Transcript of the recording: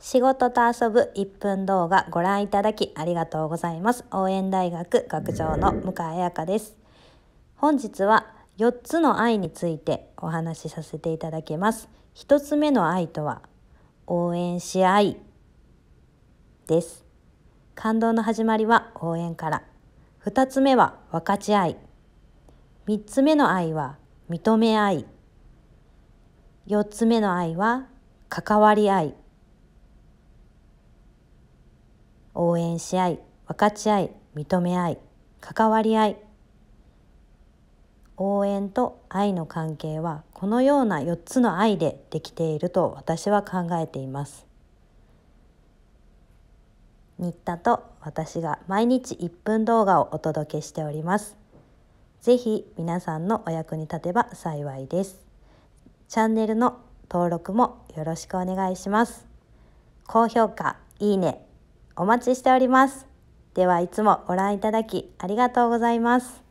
仕事と遊ぶ1分動画ご覧いただきありがとうございます。応援大学学長の向井彩香です。本日は4つの愛についてお話しさせていただきます。1つ目の愛とは応援し合いです。感動の始まりは応援から。2つ目は分かち合い。3つ目の愛は認め合い。4つ目の愛は関わり合い。応援し合い分かち合い認め合い関わり合い応援と愛の関係はこのような4つの愛でできていると私は考えています新田と私が毎日1分動画をお届けしておりますぜひ皆さんのお役に立てば幸いですチャンネルの登録もよろしくお願いします高評価いいねお待ちしております。ではいつもご覧いただきありがとうございます。